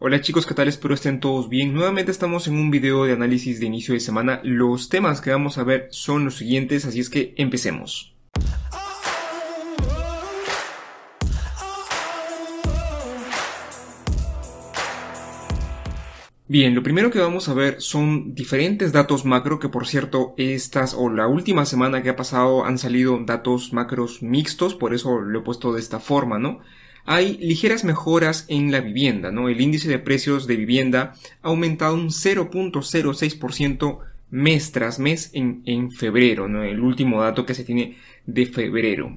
Hola chicos, ¿qué tal? Espero estén todos bien. Nuevamente estamos en un video de análisis de inicio de semana. Los temas que vamos a ver son los siguientes, así es que empecemos. Bien, lo primero que vamos a ver son diferentes datos macro que por cierto estas o la última semana que ha pasado han salido datos macros mixtos, por eso lo he puesto de esta forma, ¿no? hay ligeras mejoras en la vivienda, ¿no? El índice de precios de vivienda ha aumentado un 0.06% mes tras mes en, febrero, ¿no? El último dato que se tiene de febrero.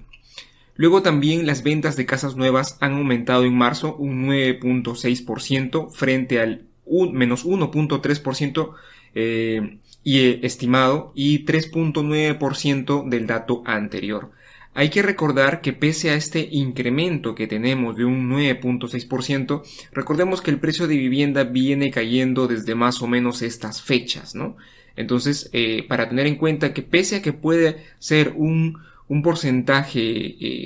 Luego también las ventas de casas nuevas han aumentado en marzo un 9.6% frente al menos 1.3% eh, y, eh, estimado y 3.9% del dato anterior. Hay que recordar que pese a este incremento que tenemos de un 9.6%, recordemos que el precio de vivienda viene cayendo desde más o menos estas fechas, ¿no? Entonces, eh, para tener en cuenta que pese a que puede ser un, porcentaje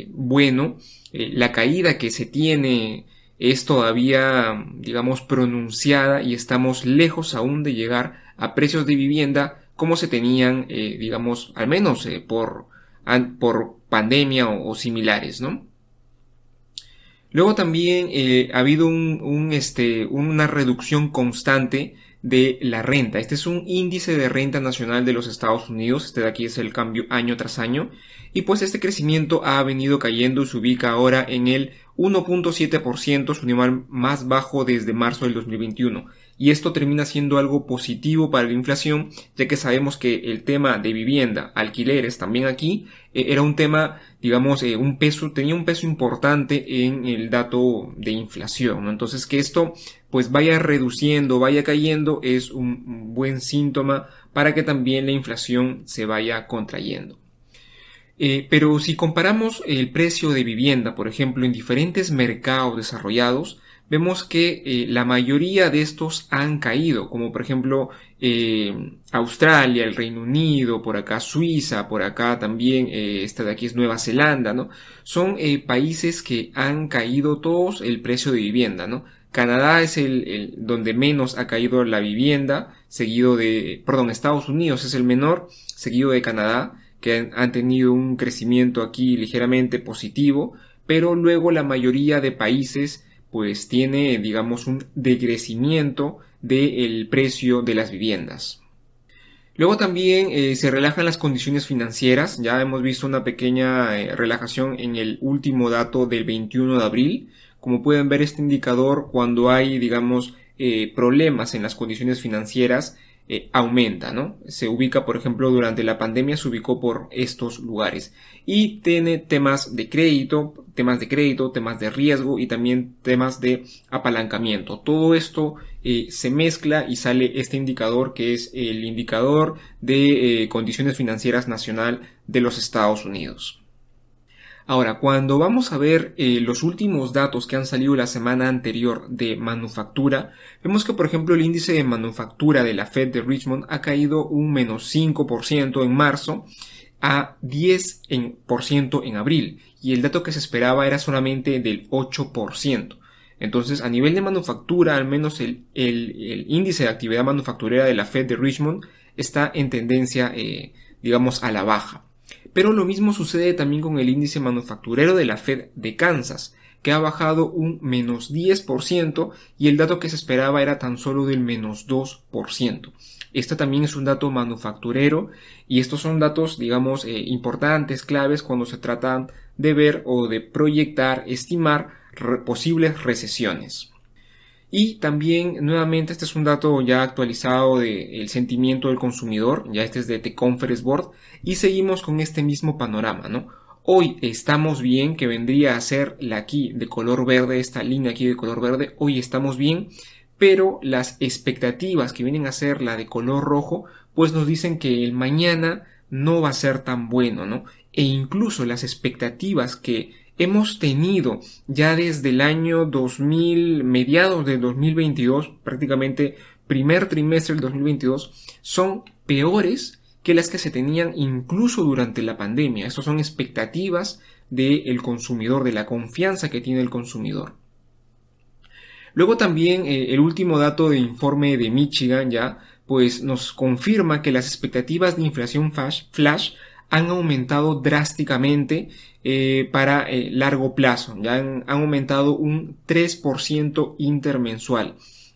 eh, bueno, eh, la caída que se tiene es todavía, digamos, pronunciada y estamos lejos aún de llegar a precios de vivienda como se tenían, digamos, al menos por por pandemia o, similares, ¿no? Luego también eh, ha habido este, una reducción constante de la renta. Este es un índice de renta nacional de los Estados Unidos. Este de aquí es el cambio año tras año y pues este crecimiento ha venido cayendo y se ubica ahora en el 1.7%, su nivel más bajo desde marzo del 2021. Y esto termina siendo algo positivo para la inflación, ya que sabemos que el tema de vivienda, alquileres también aquí, eh, era un tema, digamos, eh, un peso, tenía un peso importante en el dato de inflación. Entonces que esto pues vaya reduciendo, vaya cayendo, es un buen síntoma para que también la inflación se vaya contrayendo. Eh, pero si comparamos el precio de vivienda, por ejemplo, en diferentes mercados desarrollados, vemos que eh, la mayoría de estos han caído, como por ejemplo eh, Australia, el Reino Unido, por acá Suiza, por acá también, esta de aquí es Nueva Zelanda, ¿no? Son países que han caído todos el precio de vivienda, ¿no? Canadá es el, donde menos ha caído la vivienda, seguido de, perdón, Estados Unidos es el menor, seguido de Canadá, que han tenido un crecimiento aquí ligeramente positivo, pero luego la mayoría de países pues tiene digamos un decrecimiento del precio de las viviendas. Luego también eh, se relajan las condiciones financieras, ya hemos visto una pequeña eh, relajación en el último dato del 21 de abril, como pueden ver este indicador cuando hay digamos eh, problemas en las condiciones financieras eh, aumenta, ¿no? Se ubica, por ejemplo, durante la pandemia se ubicó por estos lugares. Y tiene temas de crédito, temas de crédito, temas de riesgo y también temas de apalancamiento. Todo esto eh, se mezcla y sale este indicador que es el indicador de eh, condiciones financieras nacional de los Estados Unidos. Ahora, cuando vamos a ver eh, los últimos datos que han salido la semana anterior de manufactura, vemos que por ejemplo el índice de manufactura de la Fed de Richmond ha caído un menos 5% en marzo a 10% en, en abril y el dato que se esperaba era solamente del 8%. Entonces, a nivel de manufactura, al menos el, índice de actividad manufacturera de la Fed de Richmond está en tendencia, eh, digamos, a la baja. Pero lo mismo sucede también con el índice manufacturero de la Fed de Kansas, que ha bajado un menos 10% y el dato que se esperaba era tan solo del menos 2%. Este también es un dato manufacturero y estos son datos, digamos, eh, importantes, claves cuando se trata de ver o de proyectar, estimar posibles recesiones. Y también, nuevamente, este es un dato ya actualizado del sentimiento del consumidor, ya este es de The Conference Board, y seguimos con este mismo panorama, ¿no? Hoy estamos bien, que vendría a ser la aquí de color verde, esta línea aquí de color verde, hoy estamos bien, pero las expectativas que vienen a ser la de color rojo, pues nos dicen que el mañana no va a ser tan bueno, ¿no? E incluso las expectativas que hemos tenido ya desde el año 2000, mediados de 2022, prácticamente primer trimestre del 2022, son peores que las que se tenían incluso durante la pandemia. Estas son expectativas del consumidor, de la confianza que tiene el consumidor. Luego también eh, el último dato de informe de Michigan ya, pues nos confirma que las expectativas de inflación flash han aumentado drásticamente eh, para eh, largo plazo, ya han, aumentado un 3% intermensual.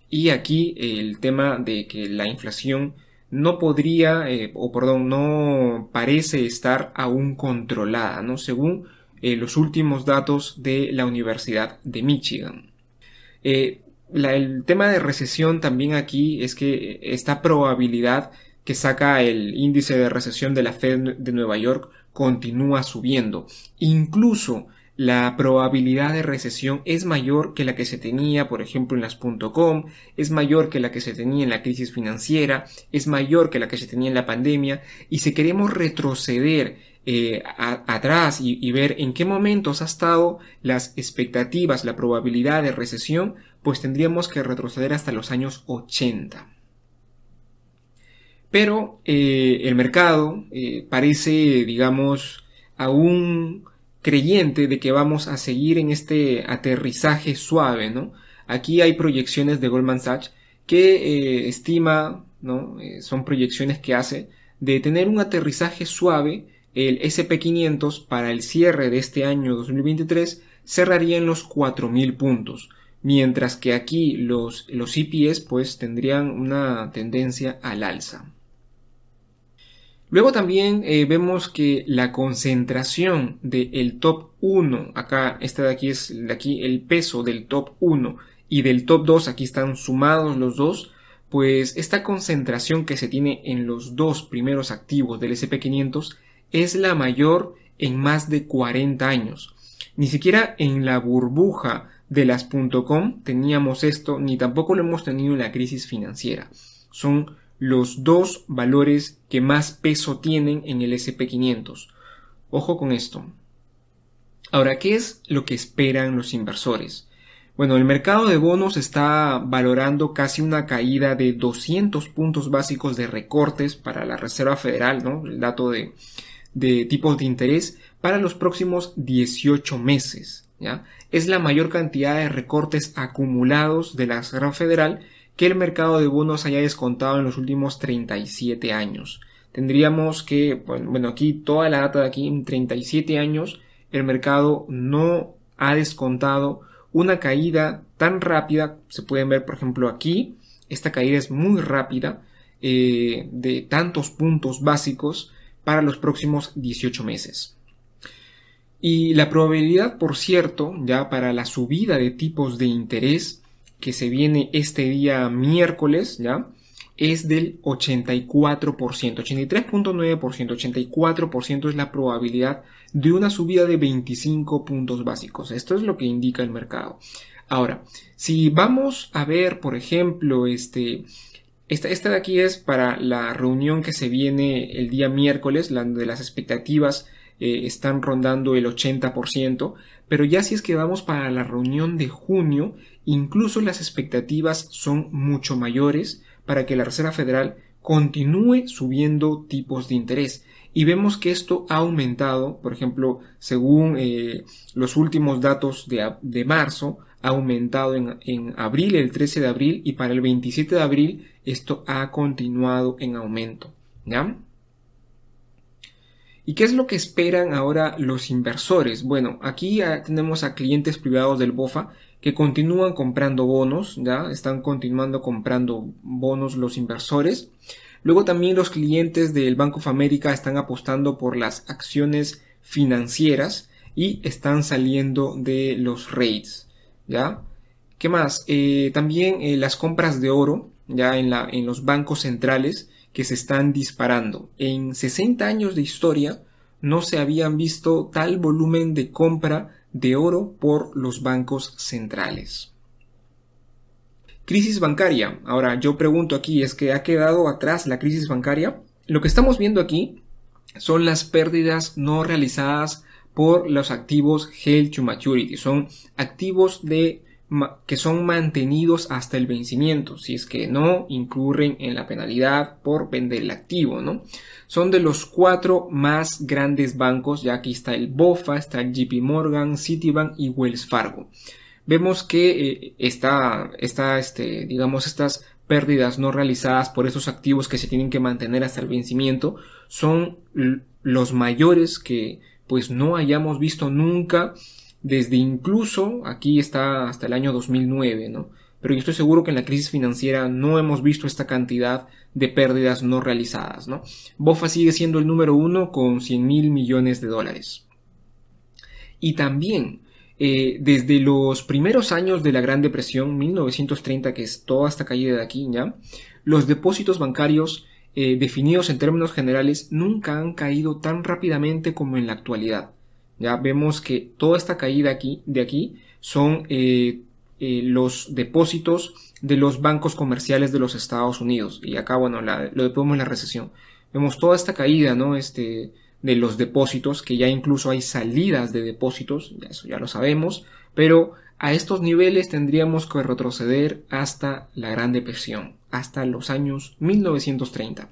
Y aquí eh, el tema de que la inflación no podría, o perdón, no parece estar aún controlada, ¿no? Según los últimos datos de la Universidad de Michigan. el tema de recesión también aquí es que esta probabilidad que saca el índice de recesión de la Fed de Nueva York continúa subiendo. Incluso la probabilidad de recesión es mayor que la que se tenía, por ejemplo, en las .com, es mayor que la que se tenía en la crisis financiera, es mayor que la que se tenía en la pandemia, y si queremos retroceder eh, atrás y, y, ver en qué momentos ha estado las expectativas, la probabilidad de recesión, pues tendríamos que retroceder hasta los años 80. Pero eh, el mercado eh, parece, digamos, aún creyente de que vamos a seguir en este aterrizaje suave, ¿no? Aquí hay proyecciones de Goldman Sachs que eh, estima, ¿no? son proyecciones que hace de tener un aterrizaje suave el SP500 para el cierre de este año 2023 cerraría en los 4.000 puntos, mientras que aquí los, los IPS e pues tendrían una tendencia al alza. Luego también eh, vemos que la concentración del top 1, acá esta de aquí es de aquí el peso del top 1 y del top 2, aquí están sumados los dos, pues esta concentración que se tiene en los dos primeros activos del SP500 es la mayor en más de 40 años. Ni siquiera en la burbuja de las .com teníamos esto, ni tampoco lo hemos tenido en la crisis financiera. Son los dos valores que más peso tienen en el SP500. Ojo con esto. Ahora, ¿qué es lo que esperan los inversores? Bueno, el mercado de bonos está valorando casi una caída de 200 puntos básicos de recortes para la Reserva Federal, ¿no? El dato de, tipos de interés para los próximos 18 meses, ¿ya? Es la mayor cantidad de recortes acumulados de la Reserva Federal que el mercado de bonos haya descontado en los últimos 37 años. Tendríamos que, pues, bueno, aquí toda la data de aquí, en 37 años, el mercado no ha descontado una caída tan rápida. Se pueden ver, por ejemplo, aquí, esta caída es muy rápida, eh, de tantos puntos básicos para los próximos 18 meses. Y la probabilidad, por cierto, ya para la subida de tipos de interés que se viene este día miércoles, ¿ya? Es del 84%, 83.9%, 84% es la probabilidad de una subida de 25 puntos básicos. Esto es lo que indica el mercado. Ahora, si vamos a ver, por ejemplo, este, esta, esta de aquí es para la reunión que se viene el día miércoles, donde las expectativas eh, están rondando el 80% pero ya si es que vamos para la reunión de junio, incluso las expectativas son mucho mayores para que la Reserva Federal continúe subiendo tipos de interés. Y vemos que esto ha aumentado, por ejemplo, según eh, los últimos datos de, marzo, ha aumentado en, en, abril, el 13 de abril, y para el 27 de abril esto ha continuado en aumento. ¿ya? ¿Y qué es lo que esperan ahora los inversores? Bueno, aquí tenemos a clientes privados del BOFA que continúan comprando bonos, ¿ya? Están continuando comprando bonos los inversores. Luego también los clientes del Banco of America están apostando por las acciones financieras y están saliendo de los rates, ¿ya? ¿Qué más? Eh, también eh, las compras de oro, ya en los bancos centrales que se están disparando. En 60 años de historia no se habían visto tal volumen de compra de oro por los bancos centrales. Crisis bancaria. Ahora yo pregunto aquí, ¿es que ha quedado atrás la crisis bancaria? Lo que estamos viendo aquí son las pérdidas no realizadas por los activos held to maturity. Son activos de que son mantenidos hasta el vencimiento, si es que no incurren en la penalidad por vender el activo, ¿no? Son de los cuatro más grandes bancos, ya aquí está el BOFA, está el JP Morgan, Citibank y Wells Fargo. Vemos que eh, está, este, digamos, estas pérdidas no realizadas por estos activos que se tienen que mantener hasta el vencimiento son los mayores que pues no hayamos visto nunca desde incluso aquí está hasta el año 2009, ¿no? Pero yo estoy seguro que en la crisis financiera no hemos visto esta cantidad de pérdidas no realizadas, ¿no? BOFA sigue siendo el número uno con 100 mil millones de dólares. Y también, eh, desde los primeros años de la Gran Depresión, 1930, que es toda esta caída de aquí, ¿ya? Los depósitos bancarios eh, definidos en términos generales nunca han caído tan rápidamente como en la actualidad. Ya vemos que toda esta caída aquí, de aquí son eh, eh, los depósitos de los bancos comerciales de los Estados Unidos. Y acá, bueno, lo lo en la recesión. Vemos toda esta caída, ¿no? Este, de los depósitos, que ya incluso hay salidas de depósitos, eso ya lo sabemos, pero a estos niveles tendríamos que retroceder hasta la Gran Depresión, hasta los años 1930.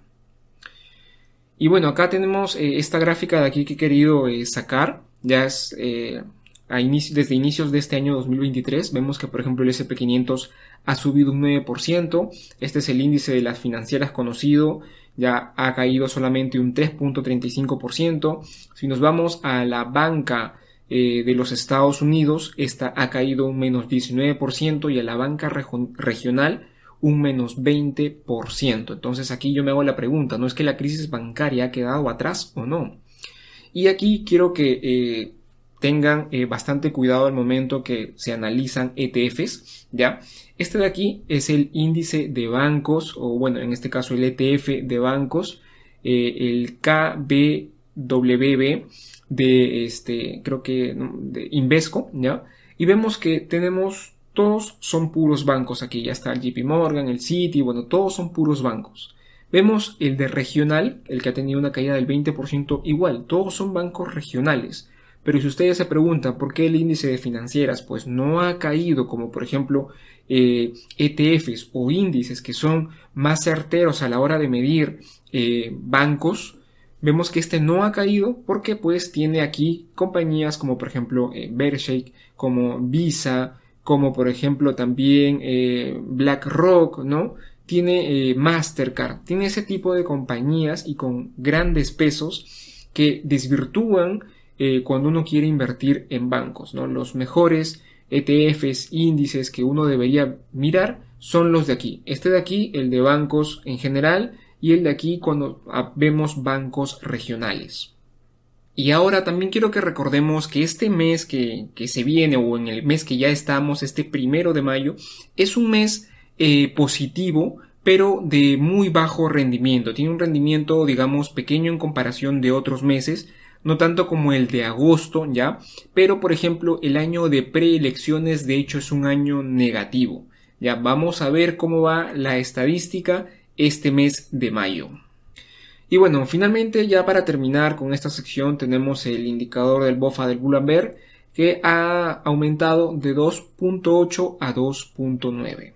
Y bueno, acá tenemos eh, esta gráfica de aquí que he querido sacar, ya es, eh, desde inicios de este año 2023 vemos que por ejemplo el SP500 ha subido un 9%, este es el índice de las financieras conocido, ya ha caído solamente un 3.35%, si nos vamos a la banca eh, de los Estados Unidos, esta ha caído un menos 19% y a la banca regional un menos 20%. Entonces aquí yo me hago la pregunta, ¿no es que la crisis bancaria ha quedado atrás o no? Y aquí quiero que eh, tengan eh, bastante cuidado al momento que se analizan ETFs, ¿ya? Este de aquí es el índice de bancos, o bueno, en este caso el ETF de bancos, eh, el KBWB de este, creo que de Invesco, ¿ya? Y vemos que tenemos, todos son puros bancos aquí, ya está el JP Morgan, el Citi, bueno, todos son puros bancos. Vemos el de regional, el que ha tenido una caída del 20% igual, todos son bancos regionales. Pero si ustedes se preguntan por qué el índice de financieras pues no ha caído como por ejemplo ETFs eh, e o índices que son más certeros a la hora de medir eh, bancos, vemos que este no ha caído porque pues tiene aquí compañías como por ejemplo eh, Berkshire, como Visa, como por ejemplo también BlackRock, ¿no? tiene eh, Mastercard, tiene ese tipo de compañías y con grandes pesos que desvirtúan eh, cuando uno quiere invertir en bancos. ¿no? Los mejores ETFs, índices que uno debería mirar son los de aquí. Este de aquí, el de bancos en general y el de aquí cuando ah, vemos bancos regionales. Y ahora también quiero que recordemos que este mes que, que se viene o en el mes que ya estamos, este primero de mayo, es un mes eh, positivo, pero de muy bajo rendimiento. Tiene un rendimiento, digamos, pequeño en comparación de otros meses, no tanto como el de agosto, ¿ya? Pero, por ejemplo, el año de preelecciones, de hecho, es un año negativo. Ya vamos a ver cómo va la estadística este mes de mayo. Y bueno, finalmente ya para terminar con esta sección tenemos el indicador del BOFA del Gulamber que ha aumentado de 2.8 a 2.9.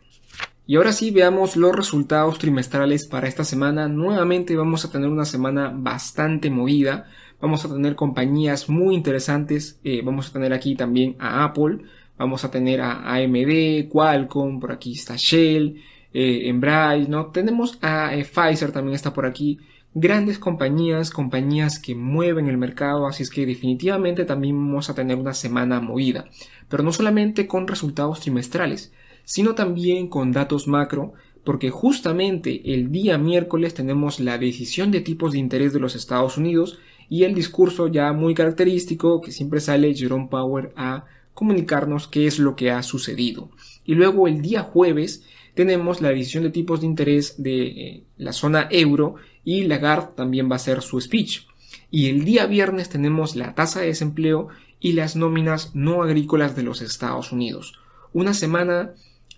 Y ahora sí veamos los resultados trimestrales para esta semana. Nuevamente vamos a tener una semana bastante movida. Vamos a tener compañías muy interesantes. Eh, vamos a tener aquí también a Apple. Vamos a tener a AMD, Qualcomm, por aquí está Shell, eh, Embrace, ¿no? Tenemos a eh, Pfizer también está por aquí grandes compañías, compañías que mueven el mercado, así es que definitivamente también vamos a tener una semana movida, pero no solamente con resultados trimestrales, sino también con datos macro, porque justamente el día miércoles tenemos la decisión de tipos de interés de los Estados Unidos y el discurso ya muy característico que siempre sale Jerome Power a comunicarnos qué es lo que ha sucedido. Y luego el día jueves tenemos la decisión de tipos de interés de eh, la zona euro y Lagarde también va a hacer su speech. Y el día viernes tenemos la tasa de desempleo y las nóminas no agrícolas de los Estados Unidos. Una semana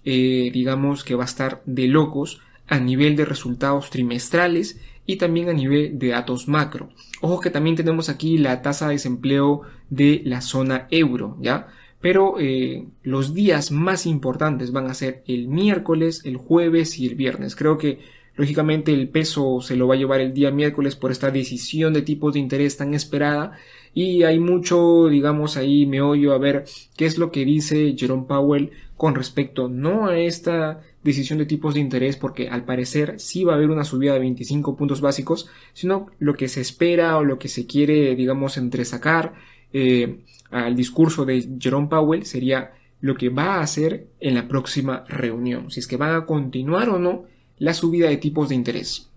eh, digamos que va a estar de locos a nivel de resultados trimestrales y también a nivel de datos macro. Ojo que también tenemos aquí la tasa de desempleo de la zona euro, ¿ya? Pero eh, los días más importantes van a ser el miércoles, el jueves y el viernes. Creo que Lógicamente el peso se lo va a llevar el día miércoles por esta decisión de tipos de interés tan esperada y hay mucho, digamos, ahí me oyo a ver qué es lo que dice Jerome Powell con respecto no a esta decisión de tipos de interés porque al parecer sí va a haber una subida de 25 puntos básicos, sino lo que se espera o lo que se quiere, digamos, entresacar eh, al discurso de Jerome Powell sería lo que va a hacer en la próxima reunión, si es que van a continuar o no la subida de tipos de interés.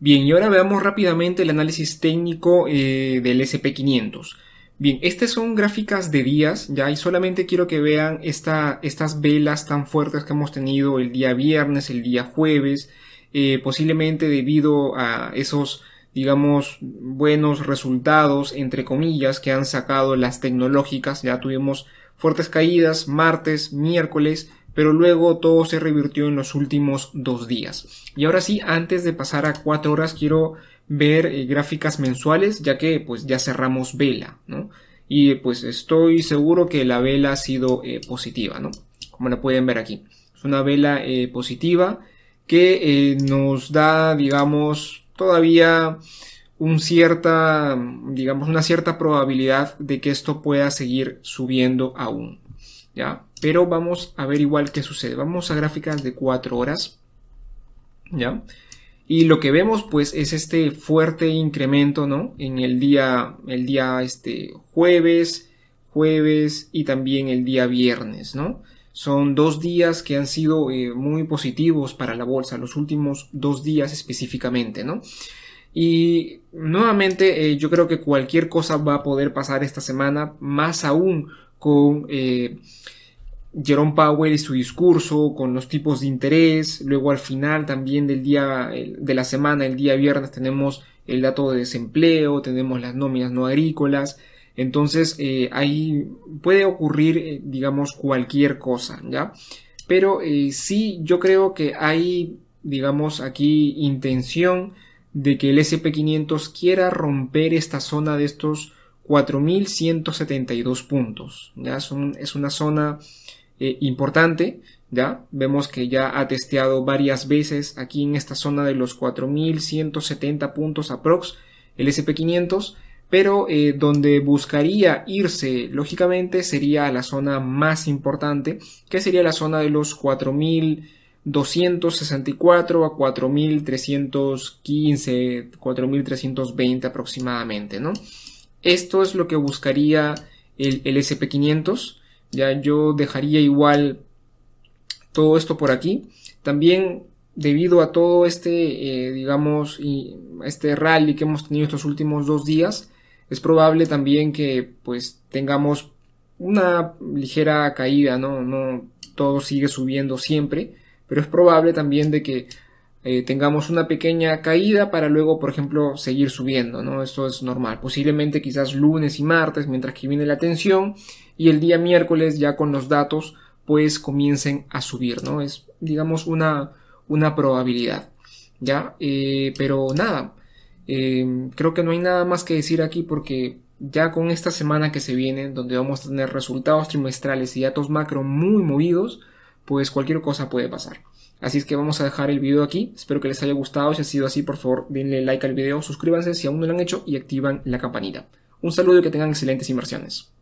Bien, y ahora veamos rápidamente el análisis técnico eh, del SP500. Bien, estas son gráficas de días, ya, y solamente quiero que vean esta, estas velas tan fuertes que hemos tenido el día viernes, el día jueves, eh, posiblemente debido a esos, digamos, buenos resultados, entre comillas, que han sacado las tecnológicas, ya tuvimos fuertes caídas martes, miércoles, pero luego todo se revirtió en los últimos dos días. Y ahora sí, antes de pasar a cuatro horas, quiero ver eh, gráficas mensuales, ya que pues ya cerramos vela, ¿no? Y pues estoy seguro que la vela ha sido eh, positiva, ¿no? Como la pueden ver aquí. Es una vela eh, positiva que nos da, digamos, todavía un cierta, digamos, una cierta probabilidad de que esto pueda seguir subiendo aún, ¿ya? Pero vamos a ver igual qué sucede. Vamos a gráficas de 4 horas. ¿Ya? Y lo que vemos pues es este fuerte incremento, ¿no? En el día, el día este jueves, jueves y también el día viernes, ¿no? Son dos días que han sido eh, muy positivos para la bolsa, los últimos dos días específicamente, ¿no? Y nuevamente eh, yo creo que cualquier cosa va a poder pasar esta semana, más aún con... Eh, Jerome Powell y su discurso con los tipos de interés. Luego al final también del día de la semana, el día viernes, tenemos el dato de desempleo, tenemos las nóminas no agrícolas. Entonces eh, ahí puede ocurrir, eh, digamos, cualquier cosa, ¿ya? Pero eh, sí, yo creo que hay, digamos, aquí intención de que el SP500 quiera romper esta zona de estos 4.172 puntos. ¿ya? es una zona eh, importante. ¿ya? Vemos que ya ha testeado varias veces aquí en esta zona de los 4.170 puntos aprox el SP500, pero eh, donde buscaría irse lógicamente sería la zona más importante, que sería la zona de los 4.264 a 4.315, 4.320 aproximadamente, ¿no? Esto es lo que buscaría el, el SP500 ya yo dejaría igual todo esto por aquí. También debido a todo este, eh, digamos, y este rally que hemos tenido estos últimos dos días, es probable también que pues tengamos una ligera caída, ¿no? No todo sigue subiendo siempre, pero es probable también de que eh, tengamos una pequeña caída para luego, por ejemplo, seguir subiendo, ¿no? Esto es normal. Posiblemente quizás lunes y martes, mientras que viene la tensión, y el día miércoles ya con los datos, pues comiencen a subir, ¿no? Es, digamos, una, una probabilidad, ¿ya? Eh, pero nada, eh, creo que no hay nada más que decir aquí porque ya con esta semana que se viene, donde vamos a tener resultados trimestrales y datos macro muy movidos, pues cualquier cosa puede pasar. Así es que vamos a dejar el video aquí, espero que les haya gustado, si ha sido así por favor denle like al video, suscríbanse si aún no lo han hecho y activan la campanita. Un saludo y que tengan excelentes inversiones.